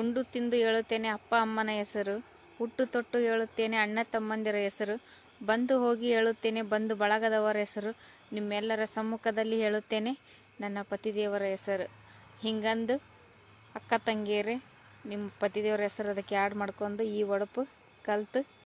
ಉಂಡು ತಿಂದು ಹೇಳುತ್ತೇನೆ ಅಪ್ಪ ಅಮ್ಮನ ಹೆಸರು ಹುಟ್ಟು ತೊಟ್ಟು ಹೇಳುತ್ತೇನೆ ಅಣ್ಣ ತಮ್ಮಂದಿರ ಹೆಸರು ಬಂದು ಹೋಗಿ ಹೇಳುತ್ತೇನೆ ಬಂದು ಬಳಗದವರ ಹೆಸರು ನಿಮ್ಮೆಲ್ಲರ ಸಮ್ಮುಖದಲ್ಲಿ ಹೇಳುತ್ತೇನೆ ನನ್ನ ಪತಿದೇವರ ಹೆಸರು ಹಿಂಗಂದು ಅಕ್ಕ ತಂಗಿಯರೇ ನಿಮ್ಮ ಪತಿದೇವರ ಹೆಸರು ಅದಕ್ಕೆ ಆ್ಯಡ್ ಮಾಡ್ಕೊಂಡು ಈ ಒಡಪು ಕಲ್ತು